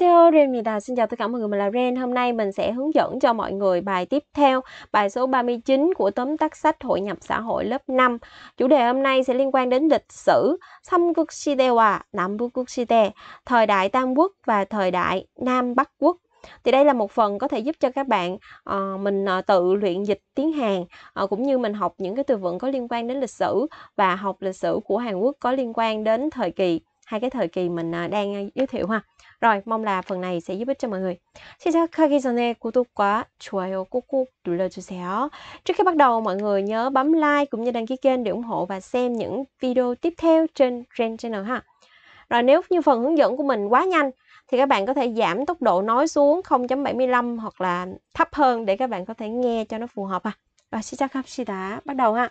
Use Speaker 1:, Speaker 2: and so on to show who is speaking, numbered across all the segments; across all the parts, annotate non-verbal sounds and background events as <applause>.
Speaker 1: Hello, Ren Mita. Xin chào tất cả mọi người, mình là Ren. Hôm nay mình sẽ hướng dẫn cho mọi người bài tiếp theo, bài số 39 của tóm tắt sách Hội nhập xã hội lớp 5. Chủ đề hôm nay sẽ liên quan đến lịch sử Nam Samgukshitewa, Nambukushite, thời đại Tam Quốc và thời đại Nam Bắc Quốc. Thì đây là một phần có thể giúp cho các bạn uh, mình uh, tự luyện dịch tiếng Hàn uh, cũng như mình học những cái từ vựng có liên quan đến lịch sử và học lịch sử của Hàn Quốc có liên quan đến thời kỳ hai cái thời kỳ mình à, đang à, giới thiệu ha. Rồi, mong là phần này sẽ giúp ích cho mọi người. 시작하기 전에 구독과 좋아요 꾹꾹 눌러주세요. Trước khi bắt đầu, mọi người nhớ bấm like cũng như đăng ký kênh để ủng hộ và xem những video tiếp theo trên Trend Channel ha. Rồi nếu như phần hướng dẫn của mình quá nhanh thì các bạn có thể giảm tốc độ nói xuống 0.75 hoặc là thấp hơn để các bạn có thể nghe cho nó phù hợp ha. Rồi xin 시작합시다. Bắt đầu ha.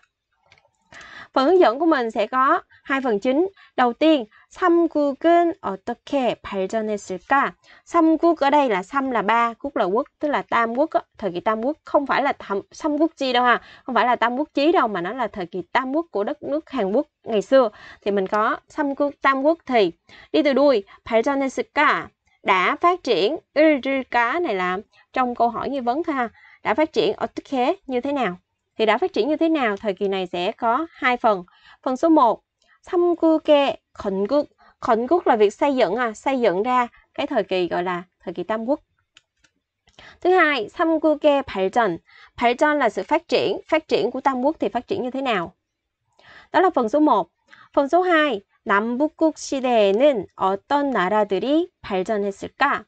Speaker 1: Phần hướng dẫn của mình sẽ có hai phần chính. Đầu tiên, 삼국은 어떻게 발전했을까? 삼국 ở đây là 삼 là ba, quốc là quốc, tức là tam quốc, thời kỳ tam quốc không phải là thẩm, quốc chi đâu ha, không phải là tam quốc chí đâu mà nó là thời kỳ tam quốc của đất nước Hàn Quốc ngày xưa. Thì mình có 삼국 tam quốc thì đi từ đuôi 발전했을까 đã phát triển cá này là trong câu hỏi nghi vấn thôi ha đã phát triển ở tức như thế nào thì đã phát triển như thế nào thời kỳ này sẽ có hai phần phần số 1 thăm cư kê khẩn quốc khẩn quốc là việc xây dựng à xây dựng ra cái thời kỳ gọi là thời kỳ tam quốc thứ hai thăm cư kê phải trần phải trần là sự phát triển phát triển của tam quốc thì phát triển như thế nào đó là phần số 1 phần số 2 남북국 시대에는 어떤 나라들이 발전했을까?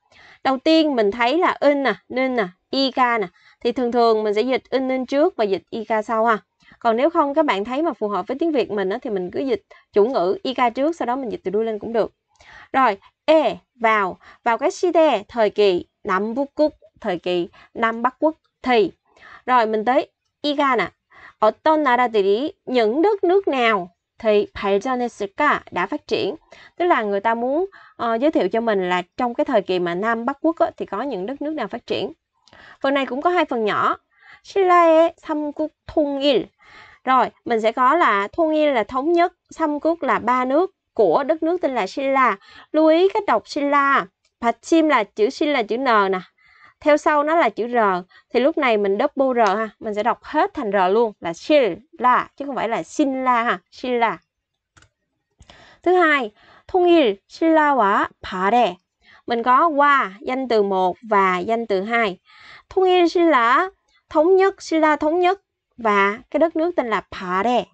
Speaker 1: đầu tiên mình thấy là in à nên à iga nè thì thường thường mình sẽ dịch in in trước và dịch ik sau ha còn nếu không các bạn thấy mà phù hợp với tiếng việt mình á, thì mình cứ dịch chủ ngữ ik trước sau đó mình dịch từ đuôi lên cũng được rồi e vào vào cái shide thời kỳ nam bắc quốc thời kỳ nam bắc quốc thì rồi mình tới iga nè ở tôn 나라들이 những đất nước nào thì 발전했을까 đã phát triển tức là người ta muốn uh, giới thiệu cho mình là trong cái thời kỳ mà Nam Bắc quốc á, thì có những đất nước nào phát triển Phần này cũng có hai phần nhỏ. 신라의 삼국 통일. Rồi, mình sẽ có là 통일 là thống nhất, 삼국 là ba nước của đất nước tên là Silla. Lưu ý cách đọc Silla. Pachim là chữ Silla là chữ N nè. Theo sau nó là chữ R. Thì lúc này mình double R ha. Mình sẽ đọc hết thành R luôn là Silla chứ không phải là Silla ha. Silla. Thứ hai, 통일 và 발해 mình có qua danh từ một và danh từ hai xin 신라 thống nhất xin là thống nhất và cái đất nước tên là Pare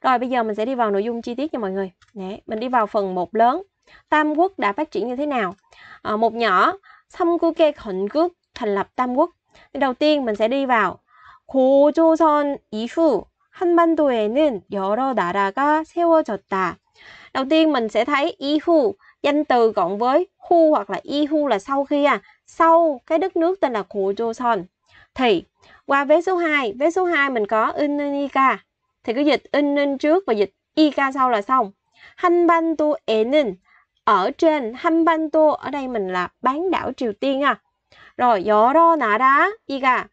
Speaker 1: rồi bây giờ mình sẽ đi vào nội dung chi tiết cho mọi người Đấy, mình đi vào phần một lớn Tam quốc đã phát triển như thế nào à, một nhỏ 삼국의 건국 thành lập Tam quốc đầu tiên mình sẽ đi vào 고조선 이후 한반도에는 여러 나라가 세워졌다. Đầu tiên mình sẽ thấy 이후 danh từ cộng với khu hoặc là y hu là sau khi à, sau cái đất nước tên là Cổ Joseon. Thì qua vế số 2, vế số 2 mình có in Thì cứ dịch in trước và dịch ika sau là xong. Han ban enin ở trên Han ở đây mình là bán đảo Triều Tiên à. Rồi gió ro nã đá ika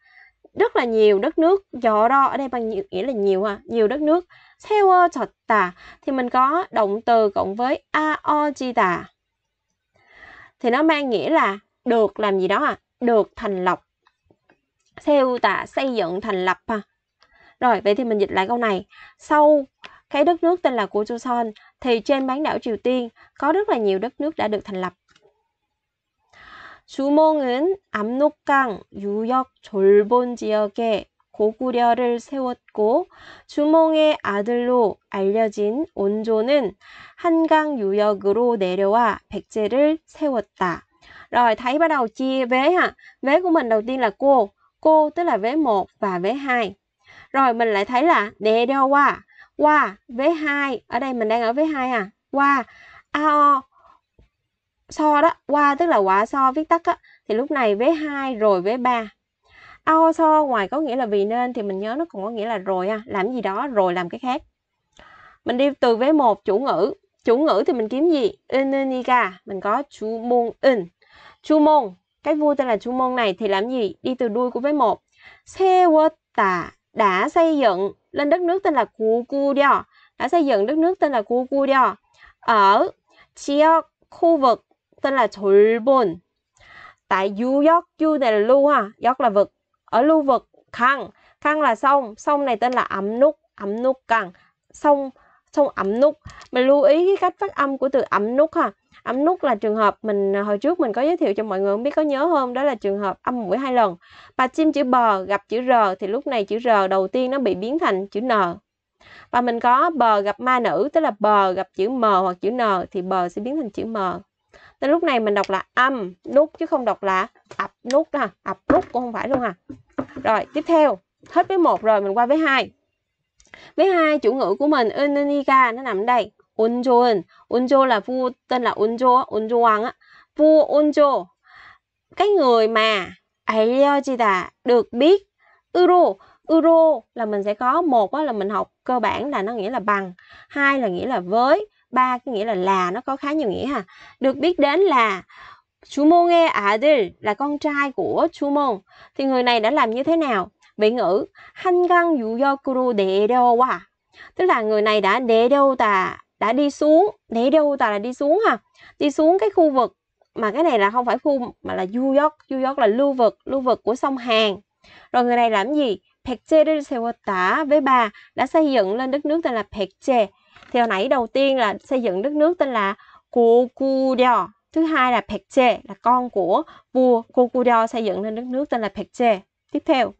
Speaker 1: rất là nhiều đất nước gió ro ở đây bằng nhiều, nghĩa là nhiều à nhiều đất nước theo thật tà thì mình có động từ cộng với aojita thì nó mang nghĩa là được làm gì đó à được thành lập theo tả xây dựng thành lập à rồi vậy thì mình dịch lại câu này sau cái đất nước tên là của Joseon thì trên bán đảo Triều Tiên có rất là nhiều đất nước đã được thành lập 주몽은 압록강 유역 졸본 지역에 고구려를 세웠고 주몽의 아들로 알려진 온조는 한강 유역으로 내려와 백제를 세웠다. Rồi thấy bắt đầu chia vế ha. Vế của mình đầu tiên là cô, cô tức là vế 1 và vế 2. Rồi mình lại thấy là đè đeo qua, qua vế 2, ở đây mình đang ở vế 2 à. Qua ao so đó, qua tức là quả so viết tắt á thì lúc này vế 2 rồi vế 3 ao so ngoài có nghĩa là vì nên thì mình nhớ nó còn có nghĩa là rồi ha, làm gì đó rồi làm cái khác. Mình đi từ vế một chủ ngữ. Chủ ngữ thì mình kiếm gì? Ineniga, mình có chu môn in. Chu môn, cái vua tên là chu môn này thì làm gì? Đi từ đuôi của vế một. Sewota đã xây dựng lên đất nước tên là cu cu Kukudio. Đã xây dựng đất nước tên là cu cu Kukudio. Ở chia khu vực tên là Chulbon. Tại New York, New này là lưu ha, York là vực ở lưu vực khang khang là sông sông này tên là ấm nút ấm nút càng sông sông ấm nút mình lưu ý cái cách phát âm của từ ấm nút ha ấm nút là trường hợp mình à, hồi trước mình có giới thiệu cho mọi người không biết có nhớ không đó là trường hợp âm mũi hai lần và chim chữ bờ gặp chữ r thì lúc này chữ r đầu tiên nó bị biến thành chữ n và mình có bờ gặp ma nữ tức là bờ gặp chữ m hoặc chữ n thì bờ sẽ biến thành chữ m Tới lúc này mình đọc là âm nút chứ không đọc là ập nút ha, ập nút cũng không phải luôn à Rồi, tiếp theo, hết với một rồi mình qua với hai. Với hai chủ ngữ của mình Indonesia nó nằm đây. Unjoon, Unjo là vua tên là Unjo, Unjo Hoàng á. Vua Unjo. Cái người mà Ayojita ờ, được biết Euro Euro là mình sẽ có một là mình học cơ bản là nó nghĩa là bằng, hai là nghĩa là với, ba có nghĩa là là nó có khá nhiều nghĩa ha được biết đến là chú Chumonge Adil là con trai của chú Chumon thì người này đã làm như thế nào bị ngữ dụ do kuru Yuyokuru đâu wa tức là người này đã đâu ta đã đi xuống đâu ta là đi xuống ha đi xuống cái khu vực mà cái này là không phải khu mà là Yuyok Yuyok là lưu vực lưu vực của sông Hàn rồi người này làm gì Pekche tả với bà đã xây dựng lên đất nước tên là Pekche thì hồi nãy đầu tiên là xây dựng đất nước tên là Goguryeo thứ hai là Pekje là con của vua Goguryeo xây dựng nên đất nước tên là Pekje tiếp theo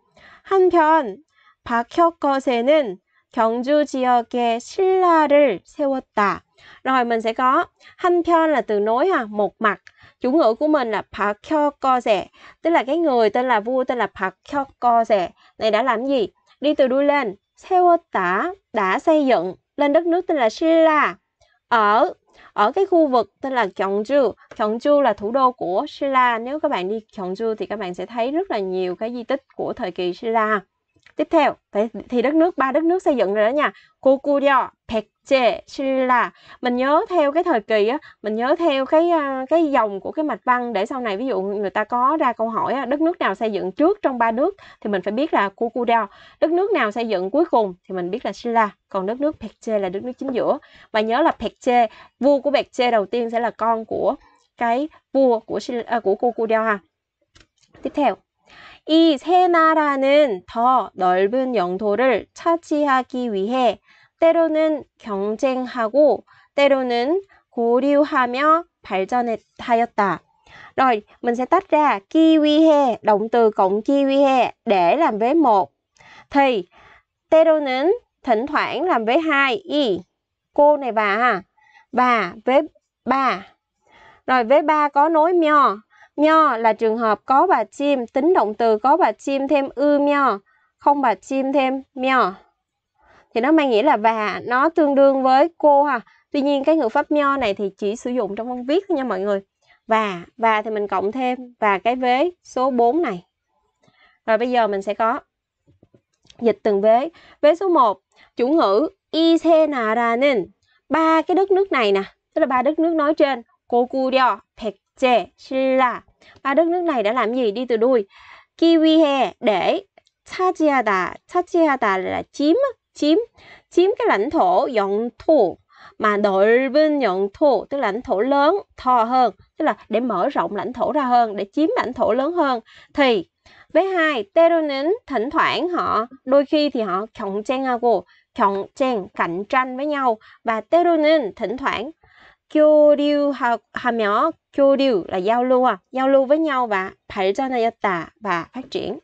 Speaker 1: 한편 박혁거세는 경주 지역에 신라를 세웠다. Rồi mình sẽ có 한편 là từ nối ha, một mặt. Chủ ngữ của mình là 박혁거세, tức là cái người tên là vua tên là 박혁거세. Này đã làm gì? Đi từ đuôi lên, 세웠다 đã xây dựng lên đất nước tên là Sri Lanka. Ở ở cái khu vực tên là Gyeongju. Gyeongju là thủ đô của Sri Lanka. Nếu các bạn đi Gyeongju thì các bạn sẽ thấy rất là nhiều cái di tích của thời kỳ Sri Lanka. Tiếp theo, thì đất nước ba đất nước xây dựng rồi đó nha. Goguryeo, chè là mình nhớ theo cái thời kỳ á mình nhớ theo cái ờ, cái dòng của cái mạch văn để sau này ví dụ người ta có ra câu hỏi á, đất nước nào xây dựng trước trong ba nước thì mình phải biết là Kukudao đất nước nào xây dựng cuối cùng thì mình biết là Silla còn đất nước Pekche là đất nước chính giữa và nhớ là Pekche vua của Pekche đầu tiên sẽ là con của cái vua của Shilla, à, của Kukudao ha tiếp theo 이세 나라는 더 넓은 영토를 차지하기 위해 때로는 경쟁하고 때로는 고려하며 발전하였다. Rồi, mình sẽ tách ra kiwihe, động từ cộng kiwihe để làm với một. Thì tero는 thỉnh thoảng làm với hai y. Cô này bà ha. Bà vế ba. Rồi với ba có nối nho nho là trường hợp có bà chim, tính động từ có bà chim thêm ư nho không bà chim thêm nho thì nó mang nghĩa là và nó tương đương với cô ha tuy nhiên cái ngữ pháp nho này thì chỉ sử dụng trong văn viết thôi nha mọi người và và thì mình cộng thêm và cái vế số 4 này rồi bây giờ mình sẽ có dịch từng vế vế số 1 chủ ngữ 이세나라는 ba cái đất nước này nè tức là ba đất nước nói trên 고구려 백제 신라 ba đất nước này đã làm gì đi từ đuôi kiwihe để 차지하다 차지하다 là chiếm chiếm chiếm cái lãnh thổ dọn thổ mà đội bên nhận thổ tức lãnh thổ lớn thò hơn tức là để mở rộng lãnh thổ ra hơn để chiếm lãnh thổ lớn hơn thì với hai terrorin thỉnh thoảng họ đôi khi thì họ chọn chen nhau chọn chen cạnh tranh với nhau và terrorin thỉnh thoảng giao hà 하며 giao điều là giao lưu à giao lưu với nhau và 발전하였다 và phát triển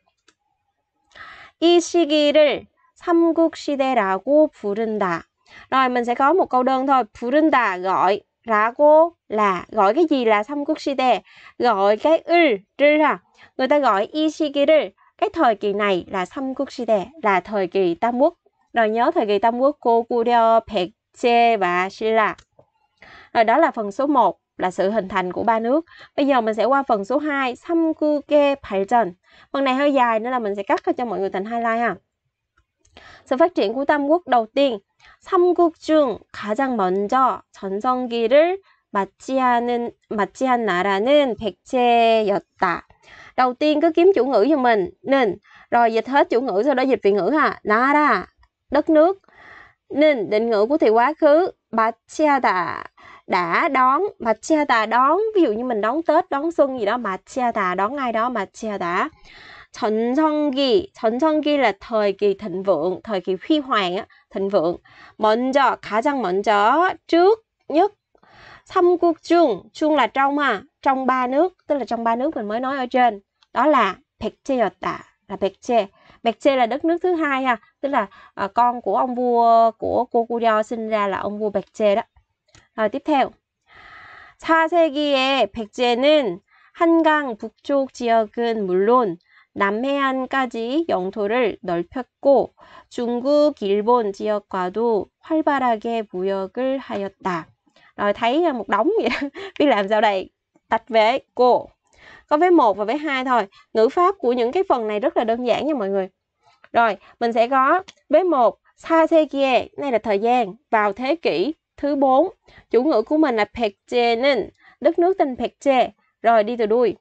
Speaker 1: 이 시기를 삼국시대라고 부른다. Rồi mình sẽ có một câu đơn thôi. 부른다 gọi 라고 là gọi cái gì là 삼국시대 gọi cái ư trư ha người ta gọi 이 시기를 cái thời kỳ này là 삼국시대 là thời kỳ Tam Quốc rồi nhớ thời kỳ Tam Quốc 고구려 백제 và 신라 rồi đó là phần số 1 là sự hình thành của ba nước. Bây giờ mình sẽ qua phần số 2, Samguke Paijan. Phần này hơi dài nên là mình sẽ cắt cho mọi người thành highlight ha sự phát triển của Tam Quốc đầu tiên. quốc 중 가장 먼저 전성기를 맞이하는 맞이한 나라는 백제였다. Đầu tiên cứ kiếm chủ ngữ cho mình nên rồi dịch hết chủ ngữ sau đó dịch vị ngữ ha. 나라 đất nước nên định ngữ của thì quá khứ 맞이하다 đã đón 맞이하다 đón ví dụ như mình đón Tết đón xuân gì đó 맞이하다 đón ai đó 맞이하다 kỳ, 전성기, kỳ là thời kỳ thịnh vượng, thời kỳ huy hoàng á, thịnh vượng. mọn khá 먼저, mọn 먼저, trước, nhất. quốc 중, 중 là trong mà, trong ba nước, tức là trong ba nước mình mới nói ở trên. Đó là bạch 백제였다, là bạch bạch 백제 là đất nước thứ hai ha, tức là à, con của ông vua của cô do sinh ra là ông vua bạch 백제 đó. Rồi tiếp theo. 4세기에 백제는 한강 북쪽 지역은 물론 남해안까지 영토를 넓혔고 중국, 일본 지역과도 활발하게 무역을 하였다. Rồi thấy à, một đống vậy <laughs> biết làm sao đây? Tách vế, cô. Có vế 1 và vế 2 thôi. Ngữ pháp của những cái phần này rất là đơn giản nha mọi người. Rồi, mình sẽ có vế 1, sa se kia, này là thời gian, vào thế kỷ thứ 4. Chủ ngữ của mình là Pekje는, đất nước tên Pekje. Rồi đi từ đuôi.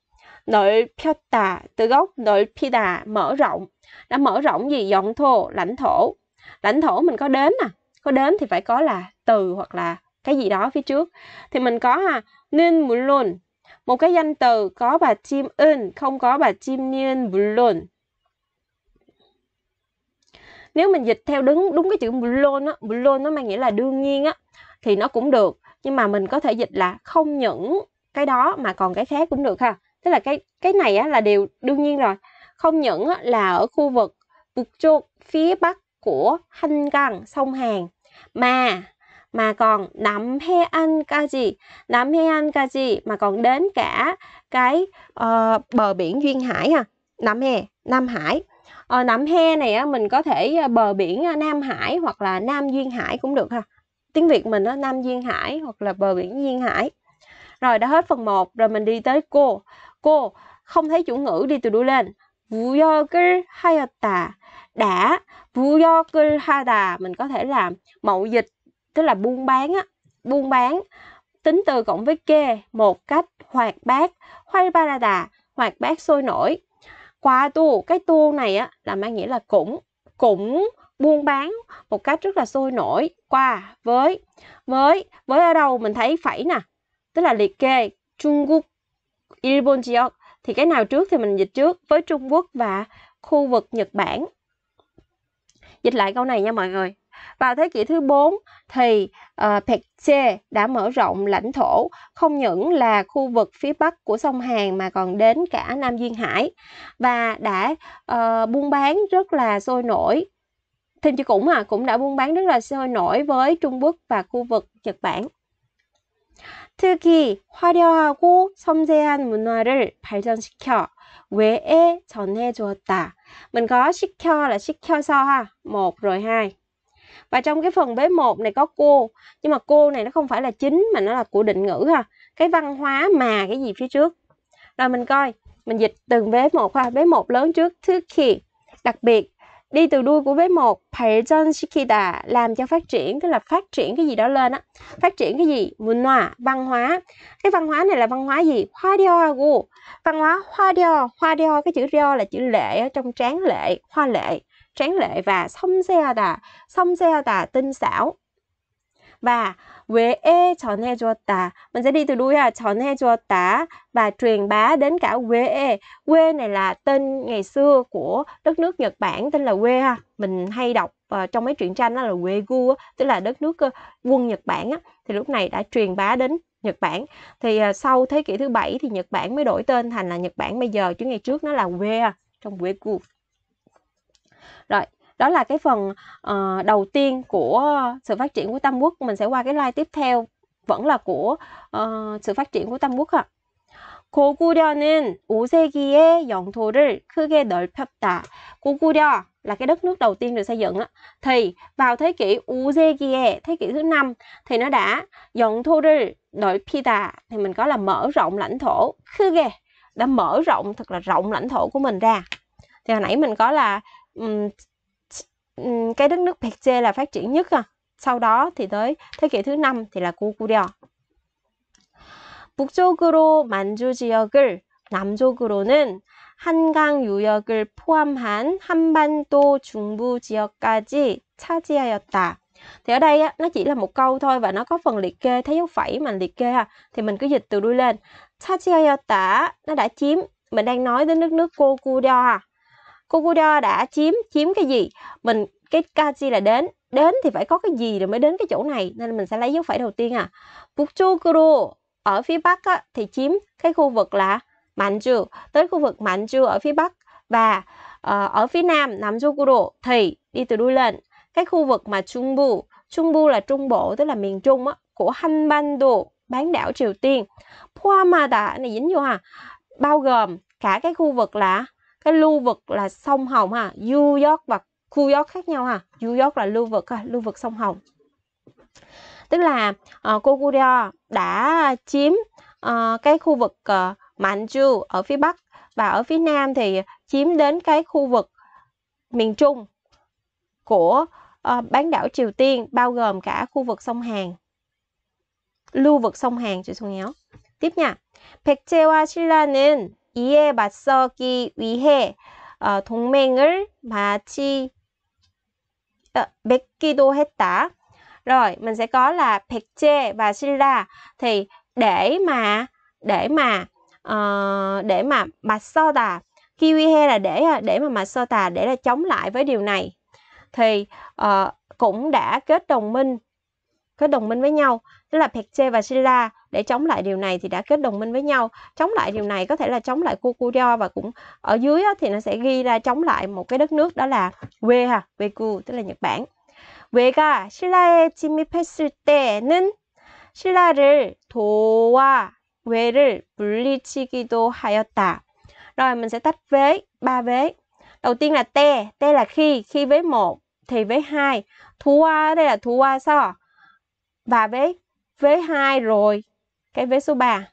Speaker 1: 넓혔다 từ gốc 넓히다 mở rộng đã mở rộng gì dọn thô lãnh thổ lãnh thổ mình có đến à có đến thì phải có là từ hoặc là cái gì đó phía trước thì mình có à nên muốn luôn một cái danh từ có bà chim ơn không có bà chim nhiên luôn nếu mình dịch theo đúng đúng cái chữ muốn luôn á muốn luôn nó mang nghĩa là đương nhiên á thì nó cũng được nhưng mà mình có thể dịch là không những cái đó mà còn cái khác cũng được ha tức là cái cái này á, là đều đương nhiên rồi không những á, là ở khu vực bục chốt phía bắc của Hangang sông Hàn mà mà còn Nam He An gì Nam He An gì mà còn đến cả cái uh, bờ biển duyên hải à Nam He Nam Hải ở ờ, Nam He này á, mình có thể ờ, bờ biển Nam Hải hoặc là Nam Duyên Hải cũng được ha tiếng Việt mình đó Nam Duyên Hải hoặc là bờ biển Duyên Hải rồi đã hết phần 1 rồi mình đi tới cô cô không thấy chủ ngữ đi từ đuôi lên 부역을 하였다 đã 부역을 하다 mình có thể làm mậu dịch tức là buôn bán á buôn bán tính từ cộng với kê một cách hoạt bát khoai parada hoạt bát sôi nổi qua tu cái tu này á là mang nghĩa là cũng cũng buôn bán một cách rất là sôi nổi qua với với với ở đâu mình thấy phẩy nè tức là liệt kê Trung Quốc Iribon Georg thì cái nào trước thì mình dịch trước với Trung Quốc và khu vực Nhật Bản. Dịch lại câu này nha mọi người. Vào thế kỷ thứ 4 thì uh, Pekche đã mở rộng lãnh thổ không những là khu vực phía bắc của sông Hàn mà còn đến cả Nam Duyên Hải và đã uh, buôn bán rất là sôi nổi. Thêm chứ cũng à, cũng đã buôn bán rất là sôi nổi với Trung Quốc và khu vực Nhật Bản. 특히 화려하고 섬세한 문화를 발전시켜 외에 전해 주었다. Mình có 시켜 là 시켜서 ha, một rồi hai. Và trong cái phần B1 này có cô, nhưng mà cô này nó không phải là chính mà nó là của định ngữ ha. Cái văn hóa mà cái gì phía trước. Rồi mình coi, mình dịch từng B1 ha, B1 lớn trước thứ 특히, đặc biệt đi từ đuôi của vế một phải 1 발전시키다 làm cho phát triển tức là phát triển cái gì đó lên á phát triển cái gì 문화 văn hóa cái văn hóa này là văn hóa gì hoa đeo à gu văn hóa hoa đeo hoa đeo cái chữ đeo là chữ lệ ở trong tráng lệ hoa lệ tráng lệ và song xe tà song xe tà tinh xảo và 외에 전해주었다. Mình sẽ đi từ đuôi ha. 전해주었다 và truyền bá đến cả quê. Quê này là tên ngày xưa của đất nước Nhật Bản tên là quê ha. Mình hay đọc uh, trong mấy truyện tranh đó là quê gu tức là đất nước uh, quân Nhật Bản á. Thì lúc này đã truyền bá đến Nhật Bản. Thì uh, sau thế kỷ thứ bảy thì Nhật Bản mới đổi tên thành là Nhật Bản bây giờ chứ ngày trước nó là quê trong quê gu. Rồi, đó là cái phần uh, đầu tiên của sự phát triển của tâm quốc mình sẽ qua cái slide tiếp theo vẫn là của uh, sự phát triển của tâm quốc ạ. 고구려는 5세기의 영토를 크게 넓혔다. 고구려 là cái đất nước đầu tiên được xây dựng á. thì vào thế kỷ 5세기에 thế kỷ thứ năm thì nó đã 영토를 넓히다 thì mình có là mở rộng lãnh thổ 크게 đã mở rộng thật là rộng lãnh thổ của mình ra. Thì hồi nãy mình có là um, cái đất nước Pekje là phát triển nhất à. Sau đó thì tới thế kỷ thứ năm thì là 고구려. 북쪽으로 만주 지역을 남쪽으로는 한강 유역을 포함한 한반도 중부 지역까지 차지하였다. Thì ở đây á, nó chỉ là một câu thôi và nó có phần liệt kê, thấy dấu phẩy mà liệt kê à, thì mình cứ dịch từ đuôi lên. 차지하였다, nó đã chiếm, mình đang nói đến nước nước Goguryeo à, Kokudo đã chiếm chiếm cái gì mình cái Kaji là đến đến thì phải có cái gì rồi mới đến cái chỗ này nên mình sẽ lấy dấu phẩy đầu tiên à Buchokuro ở phía bắc á, thì chiếm cái khu vực là Mạnh tới khu vực Mạnh ở phía bắc và uh, ở phía nam nằm Jokuro thì đi từ đuôi lên cái khu vực mà Trung Bu Trung Bu là trung bộ tức là miền trung á, của Hanbando bán đảo Triều Tiên Puamada này dính vô à bao gồm cả cái khu vực là cái lưu vực là sông Hồng ha New York và khu York khác nhau ha New York là lưu vực ha lưu vực sông Hồng tức là uh, ờ, Goguryeo đã chiếm uh, cái khu vực uh, Manchu ở phía bắc và ở phía nam thì chiếm đến cái khu vực miền trung của uh, bán đảo Triều Tiên bao gồm cả khu vực sông Hàn lưu vực sông Hàn chị Xuân Hiếu tiếp nha 백제와 신라는 이에 맞서기 위해 어, 동맹을 마치 uh, 맺기도 했다. Rồi mình sẽ có là Pekche và Silla thì để mà để mà uh, để mà Masota Kiwihe là để à, để mà Masota để là chống lại với điều này thì uh, cũng đã kết đồng minh kết đồng minh với nhau Tức là Pekche và Silla để chống lại điều này thì đã kết đồng minh với nhau. Chống lại điều này có thể là chống lại Kukurio và cũng ở dưới thì nó sẽ ghi ra chống lại một cái đất nước đó là Weha, Weku, tức là Nhật Bản. We가 Silla에 침입했을 때는 Silla를 도와 외를 물리치기도 하였다. Rồi mình sẽ tách vế, ba vế. Đầu tiên là te, te là khi, khi vế một thì vế 2. Thua đây là thua so. Và với vế 2 rồi cái vế số 3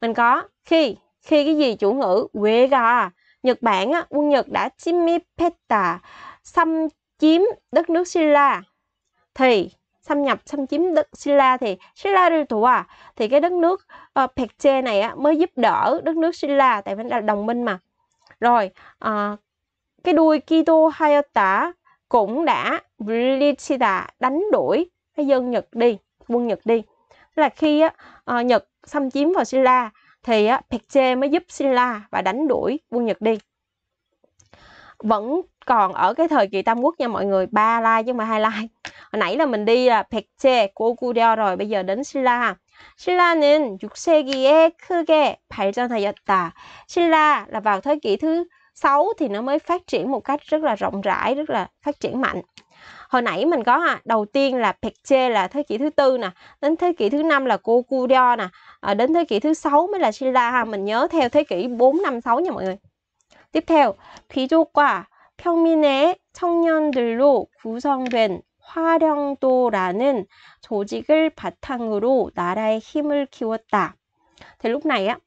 Speaker 1: mình có khi khi cái gì chủ ngữ quê gà Nhật Bản á, quân Nhật đã Chimipeta xâm chiếm đất nước Silla thì xâm nhập xâm chiếm đất Silla thì Silla à thì cái đất nước uh, Pekche này á, mới giúp đỡ đất nước Silla tại vì là đồng minh mà rồi uh, cái đuôi Kito Hayata cũng đã Vilichita đánh đuổi cái dân Nhật đi quân Nhật đi là khi á, ờ, Nhật xâm chiếm vào Silla thì á, Pekche mới giúp Silla và đánh đuổi quân Nhật đi vẫn còn ở cái thời kỳ Tam Quốc nha mọi người ba like chứ mà hai like hồi nãy là mình đi là Pekche của Goryeo rồi bây giờ đến Silla 신라는 6세기에 크게 발전하였다. 신라 là vào thế kỷ thứ 6 thì nó mới phát triển một cách rất là rộng rãi, rất là phát triển mạnh hồi nãy mình có à, đầu tiên là Pekche là thế kỷ thứ tư nè đến thế kỷ thứ năm là Goguryeo nè à, đến thế kỷ thứ sáu mới là Silla ha mình nhớ theo thế kỷ bốn năm sáu nha mọi người tiếp theo 비족과 평민의 청년들로 구성된 화령도라는 조직을 바탕으로 나라의 힘을 키웠다. Thì lúc này á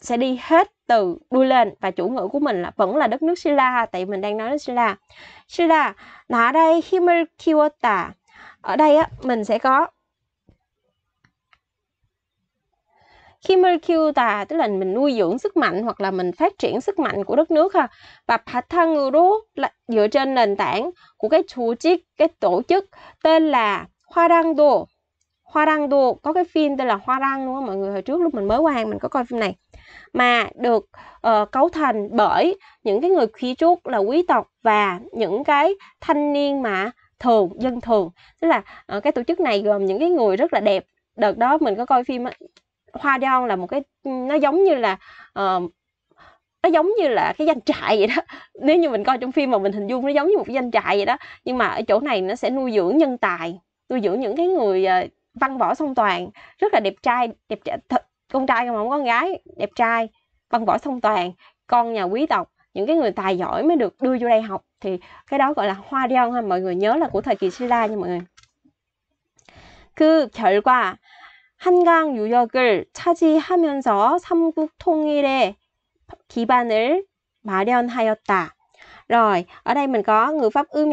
Speaker 1: sẽ đi hết từ đuôi lên và chủ ngữ của mình là vẫn là đất nước Sri tại mình đang nói đến Sri Lanka. Sri Lanka là ở đây Himalkiwata. Ở đây á mình sẽ có Himalkiwata tức là mình nuôi dưỡng sức mạnh hoặc là mình phát triển sức mạnh của đất nước ha. Và Pathanguru là dựa trên nền tảng của cái tổ chức cái tổ chức tên là Hoa Đăng Đồ Hoa Đăng Đồ có cái phim tên là Hoa Đăng đúng không mọi người hồi trước lúc mình mới qua hàng mình có coi phim này mà được uh, cấu thành bởi những cái người khí trước là quý tộc và những cái thanh niên mà thường dân thường tức là uh, cái tổ chức này gồm những cái người rất là đẹp đợt đó mình có coi phim hoa đoan là một cái ừ, nó giống như là uh, nó giống như là cái danh trại vậy đó <laughs> nếu như mình coi trong phim mà mình hình dung nó giống như một cái danh trại vậy đó nhưng mà ở chỗ này nó sẽ nuôi dưỡng nhân tài nuôi dưỡng những cái người uh, văn võ song toàn rất là đẹp trai đẹp trai thật con trai mà không con gái đẹp trai văn võ song toàn con nhà quý tộc những cái người tài giỏi mới được đưa vô đây học thì cái đó gọi là hoa rion ha mọi người nhớ là của thời kỳ Silla nha mọi người 그 결과 한강 유역을 차지하면서 삼국 통일의 기반을 마련하였다. Rồi, ở đây mình có ngữ pháp ư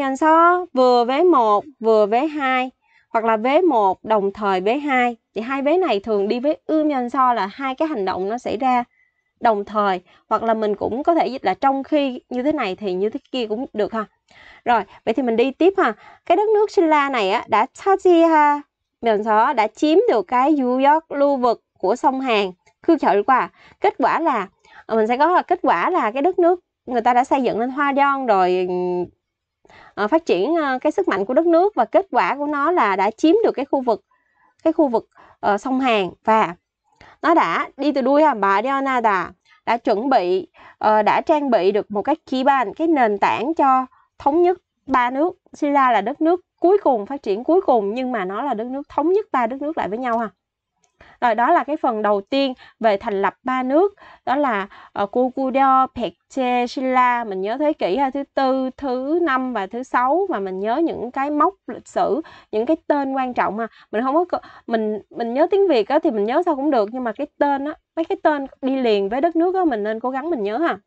Speaker 1: vừa với một vừa với hai hoặc là vế một đồng thời vế hai thì hai vế này thường đi với ưu nhân so là hai cái hành động nó xảy ra đồng thời hoặc là mình cũng có thể dịch là trong khi như thế này thì như thế kia cũng được ha rồi vậy thì mình đi tiếp ha cái đất nước Silla này á đã chi ha mình đó đã chiếm được cái New York lưu vực của sông Hàn khư chọi qua kết quả là ờ, mình sẽ có là kết quả là cái đất nước người ta đã xây dựng lên hoa giòn rồi Ờ, phát triển ờ, cái sức mạnh của đất nước và kết quả của nó là đã chiếm được cái khu vực cái khu vực ờ, sông Hàn và nó đã đi từ đuôi hàm bà Leonardo đã chuẩn bị đã trang bị được một cái key bàn cái nền tảng cho thống nhất ba nước Syria là đất nước cuối cùng phát triển cuối cùng nhưng mà nó là đất nước thống nhất ba đất nước lại với nhau ha rồi đó là cái phần đầu tiên về thành lập ba nước đó là ờ, uh, Goguryeo, Paekje, Silla mình nhớ thế kỷ à, thứ tư, thứ năm và thứ sáu mà mình nhớ những cái mốc lịch sử, những cái tên quan trọng mà mình không có mình mình nhớ tiếng Việt á, thì mình nhớ sao cũng được nhưng mà cái tên á, mấy cái tên đi liền với đất nước á mình nên cố gắng mình nhớ ha.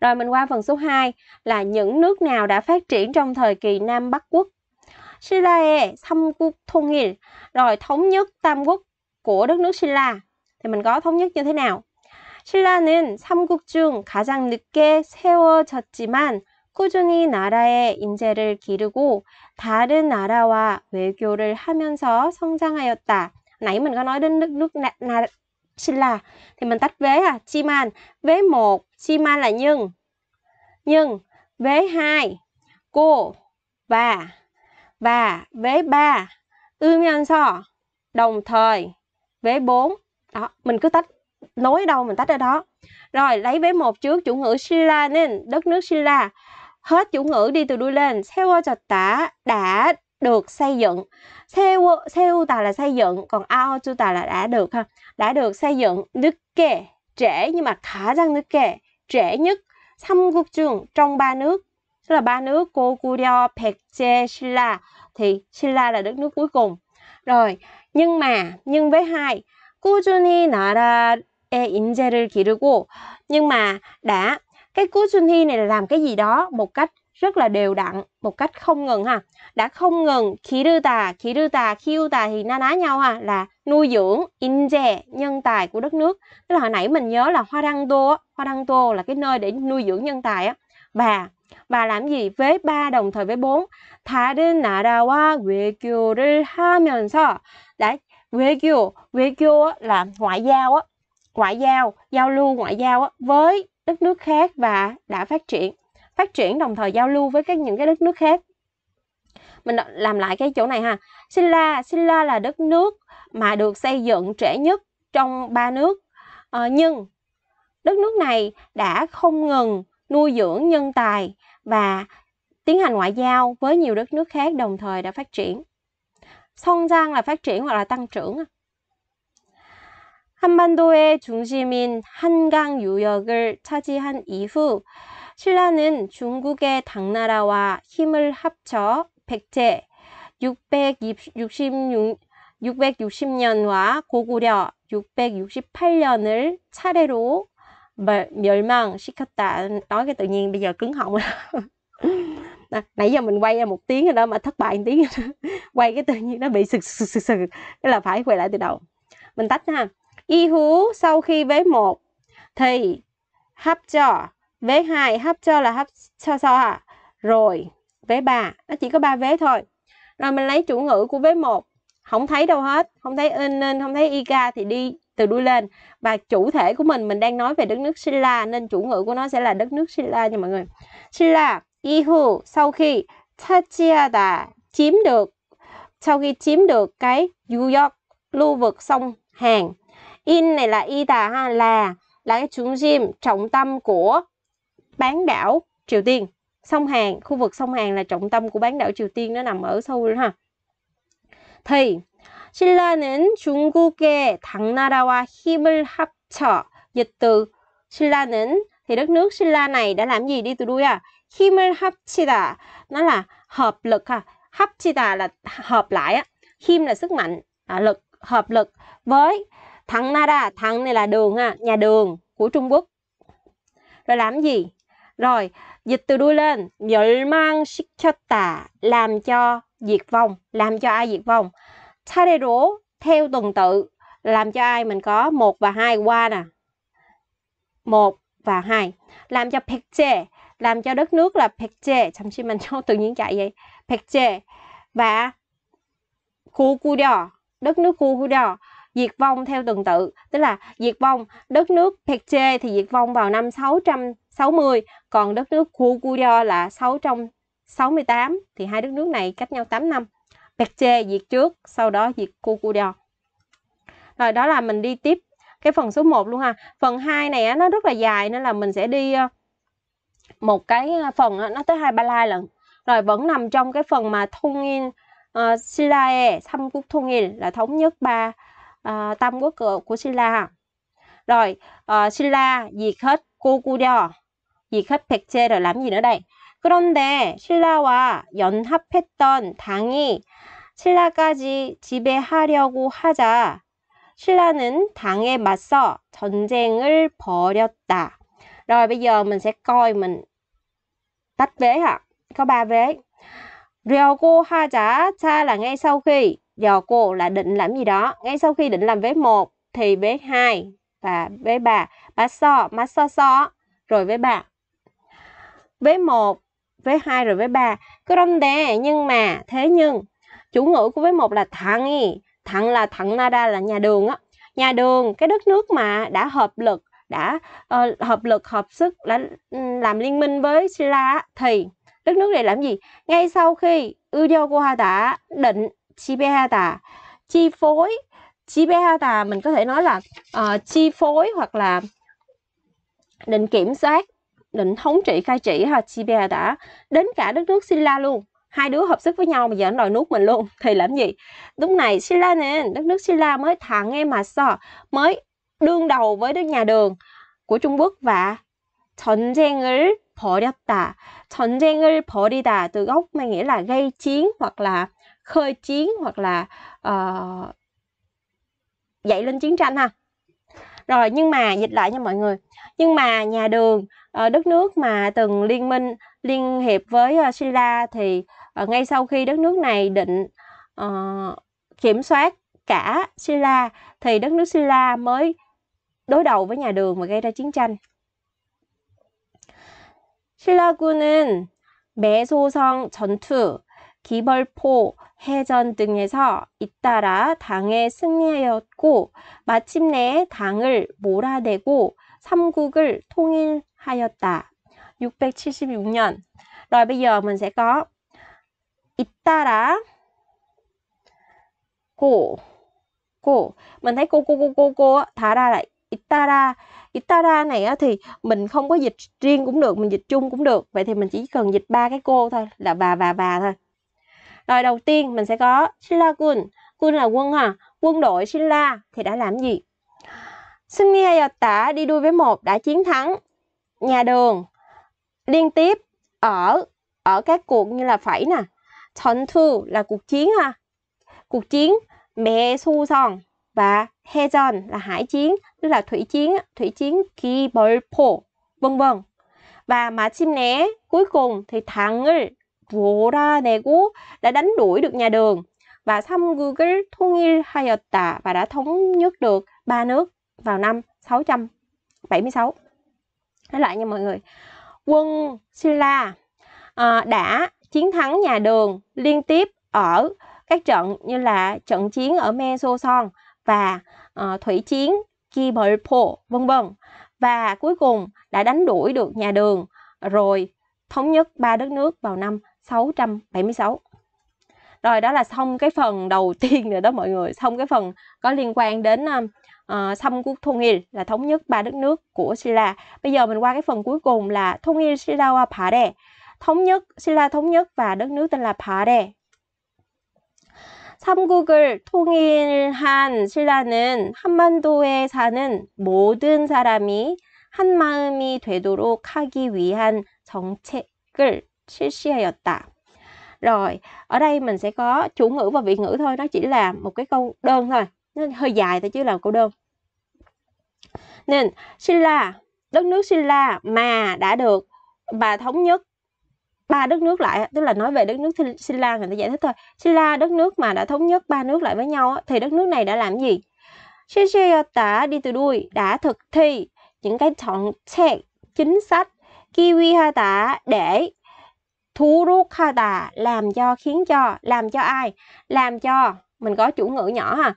Speaker 1: Rồi mình qua phần số 2 là những nước nào đã phát triển trong thời kỳ Nam Bắc Quốc. Silla, Samguk Thongil, rồi thống nhất Tam Quốc của đất nước Silla thì mình có thống nhất như thế nào? 신라는 삼국 중 가장 늦게 세워졌지만 꾸준히 나라의 인재를 기르고 다른 나라와 외교를 하면서 성장하였다. Nãy mình có nói đến nước nước Silla thì mình tách vế à, Chiman, vế một Chiman là nhưng. Nhưng vế hai cô và và vế ba ư so đồng thời vế 4 đó mình cứ tách nối đâu mình tách ở đó rồi lấy vế một trước chủ ngữ Silla nên đất nước Silla hết chủ ngữ đi từ đuôi lên theo cho tả đã được xây dựng theo theo Tả là xây dựng còn ao chu Tả là đã được ha đã được xây dựng nước kề trễ nhưng mà khả năng nước kề trễ nhất thăm quốc trường trong ba nước tức là ba nước Goguryeo, Pekje, Silla thì Silla là đất nước cuối cùng rồi, nhưng mà, nhưng với hai, 꾸준히 나라의 인재를 기르고, nhưng mà đã, cái 꾸준히 này là làm cái gì đó một cách rất là đều đặn, một cách không ngừng ha. Đã không ngừng, 기르다, 기르다, 키우다 thì na ná nhau ha, là nuôi dưỡng, inje nhân tài của đất nước. Tức là hồi nãy mình nhớ là Hoa Đăng Tô, Hoa Đăng Tô là cái nơi để nuôi dưỡng nhân tài á. Và Bà làm gì với ba đồng thời với 4? 다른 나라와 외교를 하면서 Đấy, 외교, 외교 là ngoại giao á, ngoại giao, giao lưu ngoại giao á, với đất nước khác và đã phát triển. Phát triển đồng thời giao lưu với các những cái đất nước khác. Mình làm lại cái chỗ này ha. Silla, Silla là đất nước mà được xây dựng trễ nhất trong ba nước. À, nhưng đất nước này đã không ngừng nuôi dưỡng nhân tài và tiến hành ngoại giao với nhiều đất nước khác đồng thời đã phát triển. 성장 là phát triển hoặc là tăng trưởng. 한반도의 중심인 한강 유역을 차지한 이후 신라는 중국의 당나라와 힘을 합쳐 백제 666, 660년과 고구려 668년을 차례로 멸망 시켰다 nói cái tự nhiên bây giờ cứng họng rồi <laughs> nãy giờ mình quay ra một tiếng rồi đó mà thất bại một tiếng <laughs> quay cái tự nhiên nó bị sực sực sực sực cái là phải quay lại từ đầu mình tách ha y hú sau khi vế một thì hấp cho vế hai hấp cho là hấp cho sao à rồi vế ba nó chỉ có ba vế thôi rồi mình lấy chủ ngữ của vế một không thấy đâu hết không thấy in nên không thấy y ca thì đi từ đuôi lên và chủ thể của mình mình đang nói về đất nước Sri nên chủ ngữ của nó sẽ là đất nước Sri nha mọi người Sri Ihu sau khi Tatiada chiếm được sau khi chiếm được cái New York lưu vực sông Hàn in này là Ita ha là là cái trung tâm trọng tâm của bán đảo Triều Tiên sông Hàn khu vực sông Hàn là trọng tâm của bán đảo Triều Tiên nó nằm ở Seoul ha thì 신라는 중국의 당나라와 힘을 합쳐 dịch từ 신라는 thì đất nước Silla này đã làm gì đi từ đuôi à? Himel 합치다. nó là hợp lực ha. 합치다 là hợp lại á. Him là sức mạnh, à, lực, hợp lực với thằng Nara, thằng này là đường ha, nhà đường của Trung Quốc. Rồi làm gì? Rồi, dịch từ đuôi lên, dội làm cho diệt vong, làm cho ai diệt vong? 차례로 theo tuần tự làm cho ai mình có một và hai qua nè một và hai làm cho pekje làm cho đất nước là pekje chăm xin mình <laughs> cho tự nhiên chạy vậy pekje và khu cu đò đất nước khu cu đò diệt vong theo tuần tự tức là diệt vong đất nước pekje thì diệt vong vào năm 660 còn đất nước khu cu đò là 668 thì hai đất nước này cách nhau 8 năm Pekche diệt trước, sau đó diệt Kukudo. Rồi đó là mình đi tiếp cái phần số 1 luôn ha. Phần 2 này á, nó rất là dài nên là mình sẽ đi ờ, một cái ờ, phần nó tới hai ba like lần. Rồi vẫn nằm trong cái phần mà Thungin uh, ờ, Silae, thăm quốc Thungin là thống nhất ba uh, tam quốc của, của Sila Rồi, uh, Sila diệt hết Gokudo, diệt hết Pekche rồi làm gì nữa đây? 그런데 신라와 연합했던 당이 신라까지 지배하려고 하자 신라는 당에 맞서 전쟁을 벌였다. Rồi bây giờ mình sẽ coi mình tách vế ạ. Có ba vế. ha haja cha là ngay sau khi. Ryogo là định làm gì đó. Ngay sau khi định làm vế 1 thì vế 2 và vế 3. Bà so, má so so. Rồi vế 3. Vế 1, vế 2 rồi vế 3. Cứ đông đè nhưng mà thế nhưng chủ ngữ của với một là thằng ấy thằng là thằng nada là nhà đường á nhà đường cái đất nước mà đã hợp lực đã uh, hợp lực hợp sức đã ừ, làm liên minh với Sila thì đất nước này làm gì ngay sau khi ưu Udokohata định Chibehata chi phối Chibehata mình có thể nói là uh, chi phối hoặc là định kiểm soát định thống trị cai trị ha Chibehata đến cả đất nước Silla luôn hai đứa hợp sức với nhau mà giờ nó đòi nuốt mình luôn thì làm gì lúc này Sila nên đất nước Sila mới thẳng em mà sợ mới đương đầu với nước nhà đường của Trung Quốc và 전쟁을 벌였다. 전쟁을 벌이다 từ gốc mang nghĩa là gây chiến hoặc là khơi chiến hoặc là uh, dậy lên chiến tranh ha. Rồi nhưng mà dịch lại nha mọi người. Nhưng mà nhà Đường ờ, đất nước mà từng liên minh liên hiệp với ờ, Sri Lanka thì ờ, ngay sau khi đất nước này định ờ, kiểm soát cả Sri Lanka thì đất nước Sri Lanka mới đối đầu với nhà đường và gây ra chiến tranh. 신라군은 매소성 전투, 기벌포, 해전 등에서 잇따라 당에 승리하였고 마침내 당을 몰아내고 삼국을 통일하였다. 676년. Rồi bây giờ mình sẽ có 있다라 고, 고. Mình thấy cô cô cô cô cô thả ra lại itara. Itara này á, thì mình không có dịch riêng cũng được, mình dịch chung cũng được. Vậy thì mình chỉ cần dịch ba cái cô thôi là bà bà bà thôi. Rồi đầu tiên mình sẽ có Silla Gun. Gun là quân ha. Quân đội Silla thì đã làm gì? Sunniayata đi đuôi với một đã chiến thắng. Nhà đường liên tiếp ở ở các cuộc như là phải nè Chọn thư là cuộc chiến ha cuộc chiến mẹ su son và he hejon là hải chiến tức là thủy chiến thủy chiến ki po vân vân và mà chim né cuối cùng thì thằng ấy vô ra nè cú đã đánh đuổi được nhà đường và hay Tungilhayata và đã thống nhất được ba nước vào năm 676. Nói lại nha mọi người quân Silla à, đã chiến thắng nhà đường liên tiếp ở các trận như là trận chiến ở Mesoson và à, thủy chiến Kibalpo vân vân và cuối cùng đã đánh đuổi được nhà đường rồi thống nhất ba đất nước vào năm 676. Rồi đó là xong cái phần đầu <laughs> tiên rồi đó mọi người, xong cái phần có liên quan đến uh, quốc của 통일 là thống nhất ba đất nước của Silla. Bây giờ mình qua cái phần cuối cùng là silla Silla와 발해. thống nhất Silla thống nhất và đất nước tên là 발해. 삼국을 통일한 신라는 한반도에 사는 모든 사람이 한 마음이 되도록 하기 위한 정책을 실시하였다. Rồi, ở đây mình sẽ có chủ ngữ và vị ngữ thôi, nó chỉ là một cái câu đơn thôi nó hơi dài thôi chứ là cô đơn nên Silla đất nước Silla mà đã được bà thống nhất ba đất nước lại tức là nói về đất nước Silla người ta giải thích thôi Silla đất nước mà đã thống nhất ba nước lại với nhau thì đất nước này đã làm gì Shishayota đi từ đuôi đã thực thi những cái chọn xét chính sách Kiwihata để thu rút Thurukata làm cho khiến cho làm cho ai làm cho mình có chủ ngữ nhỏ ha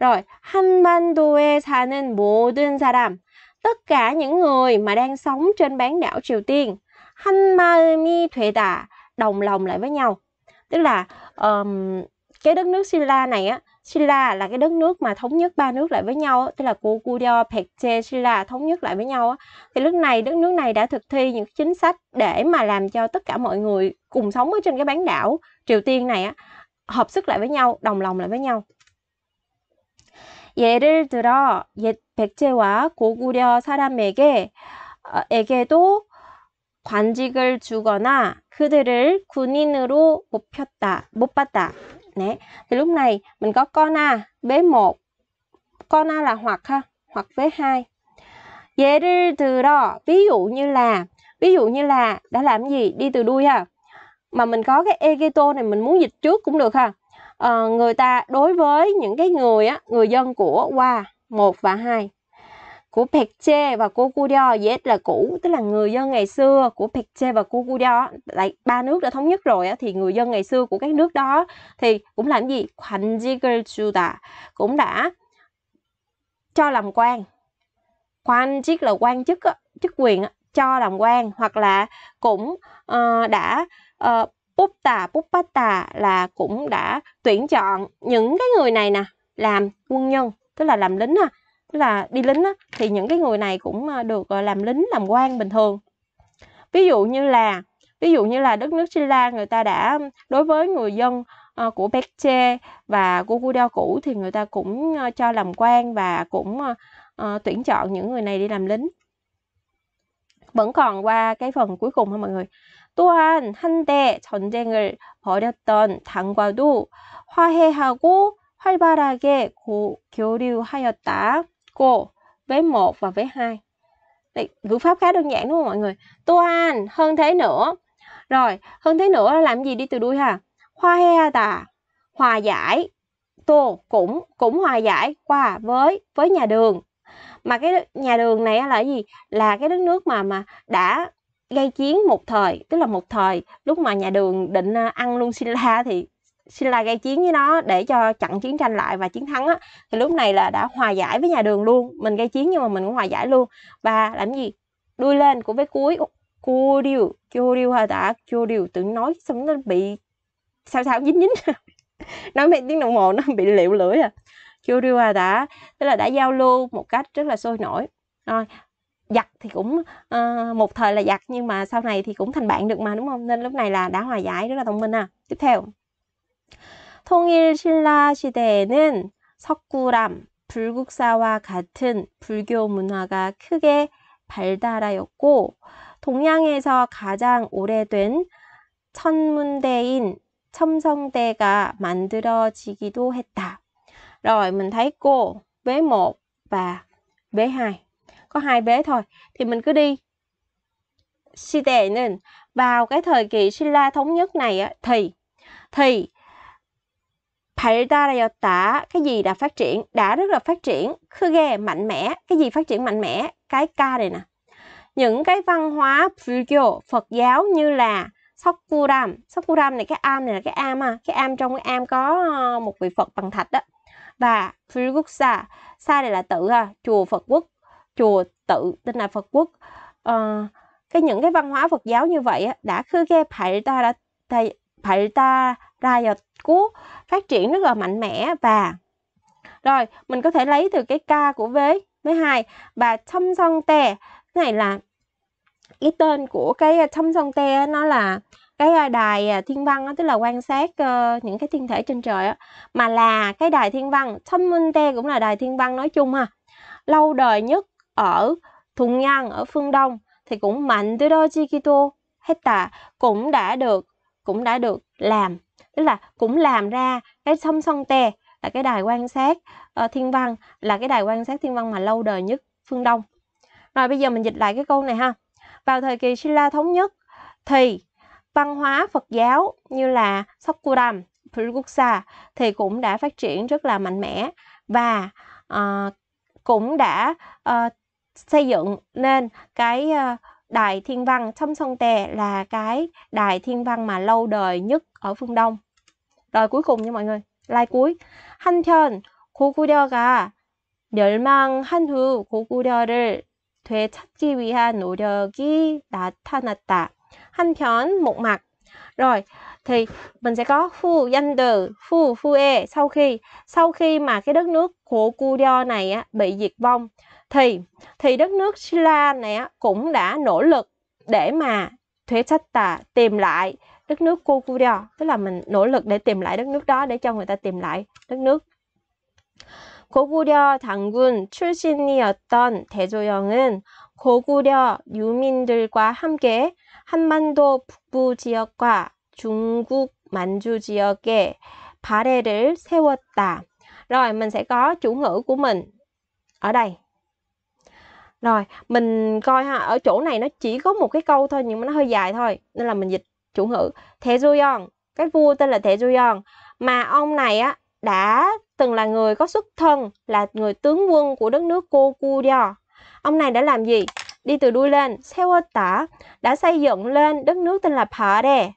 Speaker 1: rồi, Hanbando에 사는 모든 사람, tất cả những người mà đang sống trên bán đảo Triều Tiên. Han maumi Đà đồng lòng lại với nhau. Tức là um, cái đất nước Silla này á, Silla là cái đất nước mà thống nhất ba nước lại với nhau, tức là của Goguryeo, Silla thống nhất lại với nhau á. Thì lúc này đất nước này đã thực thi những chính sách để mà làm cho tất cả mọi người cùng sống ở trên cái bán đảo Triều Tiên này á, hợp sức lại với nhau, đồng lòng lại với nhau. 예를 들어 옛 백제와 고구려 사람에게 에게도 관직을 주거나 그들을 군인으로 못 폈다, 못 봤다. Nè. lúc này mình có con A, B1. Con A là hoặc ha, hoặc với hai. 예를 들어, ví dụ như là, ví dụ như là đã làm gì? Đi từ đuôi ha. Mà mình có cái egeto này mình muốn dịch trước cũng được ha uh, người ta đối với những cái người á, người dân của qua một và hai của Pekche và của Kudyo Z là cũ tức là người dân ngày xưa của Pekche và của Kudyo tại ba nước đã thống nhất rồi á, thì người dân ngày xưa của các nước đó thì cũng làm gì Kwanjiger Chuda cũng đã cho làm quan quan chức là quan chức á, chức quyền cho làm quan hoặc là cũng uh, đã uh, Pupta Puppata là cũng đã tuyển chọn những cái người này nè làm quân nhân tức là làm lính à tức là đi lính á, thì những cái người này cũng ờ, được ờ, làm lính làm quan bình thường ví dụ như là ví dụ như là đất nước Sri Lanka người ta đã đối với người dân uh, của Bekche và của Kudao cũ thì người ta cũng cho làm quan và cũng tuyển chọn những người này đi làm lính vẫn còn qua cái phần cuối cùng thôi mọi người 또한 한때 전쟁을 벌였던 당과도 화해하고 활발하게 고, 교류하였다고 với một và với hai ngữ pháp khá đơn giản đúng không mọi người 또한, hơn thế nữa rồi hơn thế nữa làm gì đi từ đuôi ha hoa he tà hòa giải tô cũng cũng hòa giải qua với với nhà đường mà cái nhà đường này là gì là cái đất nước mà mà đã gây chiến một thời tức là một thời lúc mà nhà đường định à, ăn luôn Silla <laughs> thì Silla gây chiến với nó để cho chặn chiến tranh lại và chiến thắng á thì lúc này là đã hòa giải với nhà đường luôn mình gây chiến nhưng mà mình cũng hòa giải luôn và làm gì đuôi lên của vế cuối cua điều, chua điều hả ta chua điều tự nói xong nó bị sao sao dính dính <laughs> nói mấy tiếng đồng hồ nó bị liệu lưỡi à chua điều hả ta tức là đã giao lưu một cách rất là sôi nổi rồi giặt thì cũng uh, một thời là giặt nhưng mà sau này thì cũng thành bạn được mà đúng không nên lúc này là đã hòa giải rất là thông minh à tiếp theo 통일 신라 시대에는 석굴암 불국사와 같은 불교 문화가 크게 발달하였고 동양에서 가장 오래된 천문대인 첨성대가 만들어지기도 했다. Rồi mình thấy cô với một và với hai có hai vế thôi thì mình cứ đi 시대에는 vào cái thời kỳ Silla thống nhất này á, thì thì 발달하였다 cái gì đã phát triển đã rất là phát triển 크게 mạnh mẽ cái gì phát triển mạnh mẽ cái ca này nè những cái văn hóa Phật Phật giáo như là Sakuram Sakuram này cái am này là cái am à cái am trong cái am có ờ, một vị Phật bằng thạch đó và Philguksa Sa này là tự à chùa Phật quốc chùa tự tinh là Phật quốc à, cái những cái văn hóa Phật giáo như vậy á, đã khư ghe phải ta đã thầy phải ta ra và cú phát triển rất là mạnh mẽ và rồi mình có thể lấy từ cái ca của vế với hai bà thâm son tè cái này là cái tên của cái à, thâm son te nó là cái à, đài à, thiên văn đó, tức là quan sát uh, những cái thiên thể trên trời đó. mà là cái đài thiên văn thâm minh te cũng là đài thiên văn nói chung à lâu đời nhất ở Thuận Nhân ở phương Đông thì cũng mạnh tới đó chi Kitô hecta cũng đã được cũng đã được làm tức là cũng làm ra cái sông sông tè là cái đài quan sát uh, thiên văn là cái đài quan sát thiên văn mà lâu đời nhất phương Đông rồi bây giờ mình dịch lại cái câu này ha vào thời kỳ Silla thống nhất thì văn hóa Phật giáo như là Sokuram, Pulguksa thì cũng đã phát triển rất là mạnh mẽ và uh, cũng đã uh, xây dựng nên cái ờ, đài thiên văn Thâm Sông Tè là cái đài thiên văn mà lâu đời nhất ở phương Đông. Rồi cuối cùng nha mọi người, like cuối. 한편 고구려가 멸망한 후 고구려를 되찾기 위한 노력이 나타났다. 한편 một mặt. Rồi thì mình sẽ có phu danh từ phu phu e sau khi sau khi mà cái đất nước của Goguryeo này á, bị diệt vong thì thì đất nước Sri Lanka này cũng đã nỗ lực để mà thuế sách tà tìm lại đất nước Kokurio tức là mình nỗ lực để tìm lại đất nước đó để cho người ta tìm lại đất nước 고구려 당군 출신이었던 대조영은 고구려 유민들과 함께 한반도 북부 지역과 중국 만주 지역에 발해를 세웠다. Rồi mình sẽ có chủ ngữ của mình ở đây. Rồi, mình coi ha, ở chỗ này nó chỉ có một cái câu thôi nhưng mà nó hơi dài thôi, nên là mình dịch chủ ngữ. Thế Duyon, cái vua tên là Thế Duyon mà ông này á đã từng là người có xuất thân là người tướng quân của đất nước Goguryeo. Ông này đã làm gì? Đi từ đuôi lên, theo tả đã xây dựng lên đất nước tên là Đè.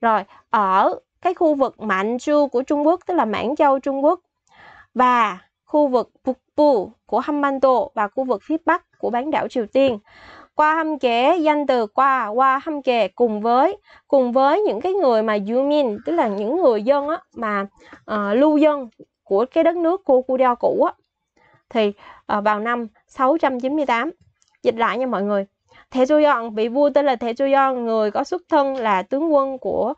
Speaker 1: Rồi, ở cái khu vực Mạn Chu của Trung Quốc tức là Mãn Châu Trung Quốc. Và khu vực 북부 của Hammando và khu vực phía Bắc của bán đảo Triều Tiên. Qua hâm kế, danh từ qua, qua hâm kề cùng với cùng với những cái người mà Yumin, tức là những người dân á, mà uh, lưu dân của cái đất nước Goguryeo cũ á, thì uh, vào năm 698. Dịch lại nha mọi người. Thế Joyon, vị vua tên là Thế Joyon, người có xuất thân là tướng quân của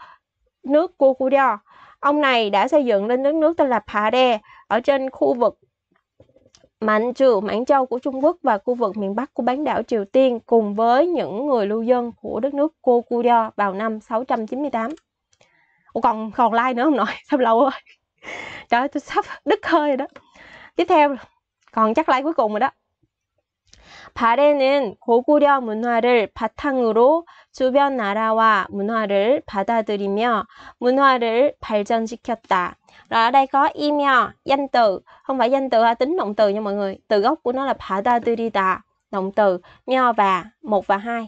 Speaker 1: nước Goguryeo. Ông này đã xây dựng lên đất nước tên là Pade ở trên khu vực Mạnh Triều, Mãn Châu của Trung Quốc và khu vực miền Bắc của bán đảo Triều Tiên cùng với những người lưu dân của đất nước Goguryeo vào năm 698. Ủa còn còn like nữa không nội? <laughs> Sắp lâu rồi. Trời ơi, tôi sắp đứt hơi rồi đó. Tiếp theo, còn chắc like cuối cùng rồi đó. 발해는 고구려 문화를 바탕으로 주변 나라와 문화를 받아들이며 문화를 발전시켰다. Rồi ở đây có email, danh từ, không phải danh từ ha, tính động từ nha mọi người. Từ gốc của nó là patatudita, động từ, nho và một và hai.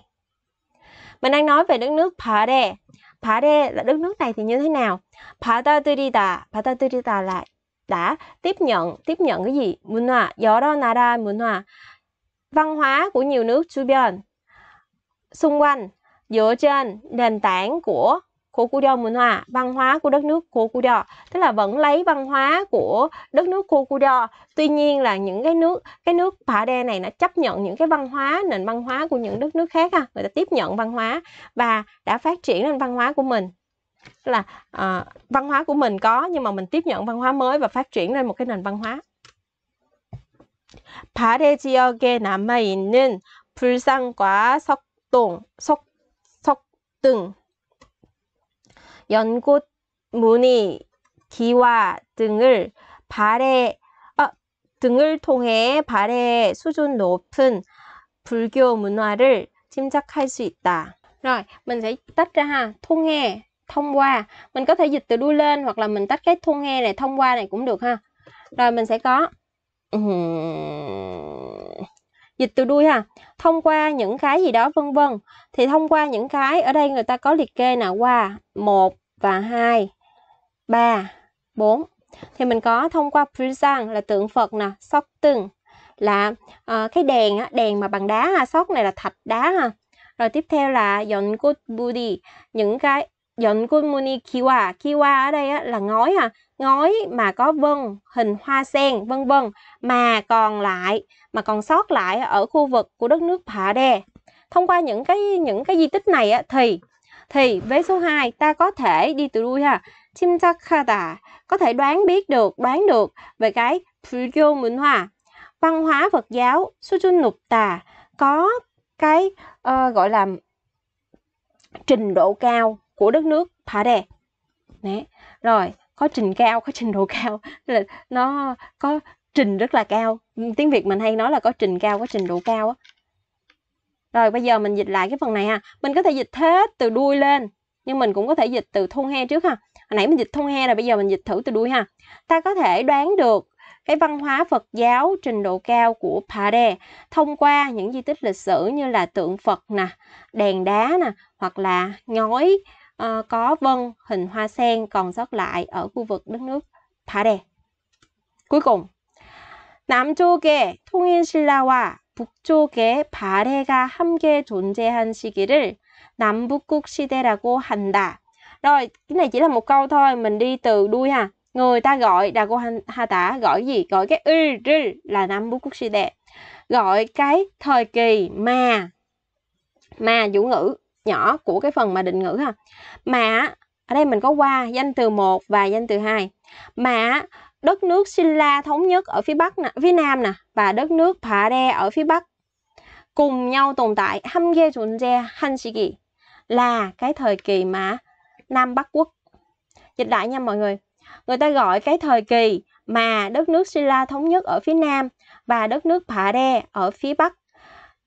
Speaker 1: Mình đang nói về đất nước Pade. Pade là đất nước này thì như thế nào? Patatudita, patatudita là đã tiếp nhận, tiếp nhận cái gì? hòa gió đó nara hòa Văn hóa của nhiều nước xung quanh xung quanh dựa trên nền tảng của của cô đeo mình hòa văn hóa của đất nước của cô đeo tức là vẫn lấy văn hóa của đất nước của cô đeo tuy nhiên là những cái nước cái nước phả đe này nó chấp nhận những cái văn hóa nền văn hóa của những đất nước khác ha, người ta tiếp nhận văn hóa và đã phát triển lên văn hóa của mình tức là à, văn hóa của mình có nhưng mà mình tiếp nhận văn hóa mới và phát triển lên một cái nền văn hóa 발해 지역에 남아 있는 불상과 석동, 석, 석등 연꽃 기와 등을 발에 아, 등을 통해 발의 수준 높은 불교 문화를 짐작할 수 있다. Rồi, mình sẽ tách ra ha, thung he, thông qua. Mình có thể dịch từ đuôi lên hoặc là mình tách cái thông he này thông qua này cũng được ha. Rồi mình sẽ có dịch từ đuôi ha. Thông qua những cái gì đó vân vân. Thì thông qua những cái ở đây người ta có liệt kê nè qua một và 2, 3, 4. Thì mình có thông qua prisang là tượng Phật nè, sóc từng là uh, cái đèn á, đèn mà bằng đá ha, sóc này là thạch đá ha. Rồi tiếp theo là yon gut budi, những cái yon gut muni kiwa, kiwa ở đây á, là ngói ha, ngói mà có vân hình hoa sen vân vân mà còn lại mà còn sót lại ở khu vực của đất nước Phạ Đe. Thông qua những cái những cái di tích này á, thì thì vế số 2 ta có thể đi từ đuôi ha. Chimtakata có thể đoán biết được, đoán được về cái Puryo Minh Hoa. Văn hóa Phật giáo Sujun Nục Tà có cái uh, gọi là trình độ cao của đất nước phá Đè. nè Rồi, có trình cao, có trình độ cao. Là nó có trình rất là cao. Tiếng Việt mình hay nói là có trình cao, có trình độ cao. Rồi bây giờ mình dịch lại cái phần này ha. Mình có thể dịch hết từ đuôi lên. Nhưng mình cũng có thể dịch từ thun he trước ha. Hồi nãy mình dịch thun he rồi bây giờ mình dịch thử từ đuôi ha. Ta có thể đoán được cái văn hóa Phật giáo trình độ cao của Pade thông qua những di tích lịch sử như là tượng Phật nè, đèn đá nè, hoặc là ngói uh, có vân hình hoa sen còn sót lại ở khu vực đất nước Pade. Cuối cùng, Nam Châu kê, Thung Yên Shilawa 북쪽에 발해가 함께 존재한 시기를 Nam-북극 시대라고 한다. Rồi, cái này chỉ là một câu thôi, mình đi từ đuôi ha. Người ta gọi Dago Hata gọi gì? Gọi cái ư rư là Nam Bút Quốc Si Đệ. Gọi cái thời kỳ mà mà vũ ngữ nhỏ của cái phần mà định ngữ ha. Mà ở đây mình có qua danh từ 1 và danh từ 2. Mà đất nước Silla thống nhất ở phía bắc nè, phía nam nè và đất nước Pare ở phía bắc cùng nhau tồn tại ghe 함께 존재한 시기 là cái thời kỳ mà Nam Bắc quốc dịch lại nha mọi người người ta gọi cái thời kỳ mà đất nước Silla thống nhất ở phía nam và đất nước Pare ở phía bắc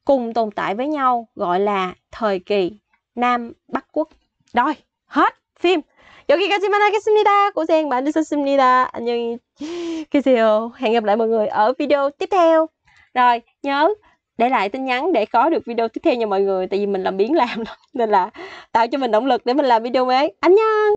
Speaker 1: cùng tồn tại với nhau gọi là thời kỳ Nam Bắc quốc rồi hết phim 여기까지만 하겠습니다. 고생 많으셨습니다. 안녕히 계세요. Hẹn gặp lại mọi người ở video tiếp theo. Rồi, nhớ để lại tin nhắn để có được video tiếp theo nha mọi người. Tại vì mình làm biến làm <laughs> nên là tạo cho mình động lực để mình làm video mới. Anh nhân!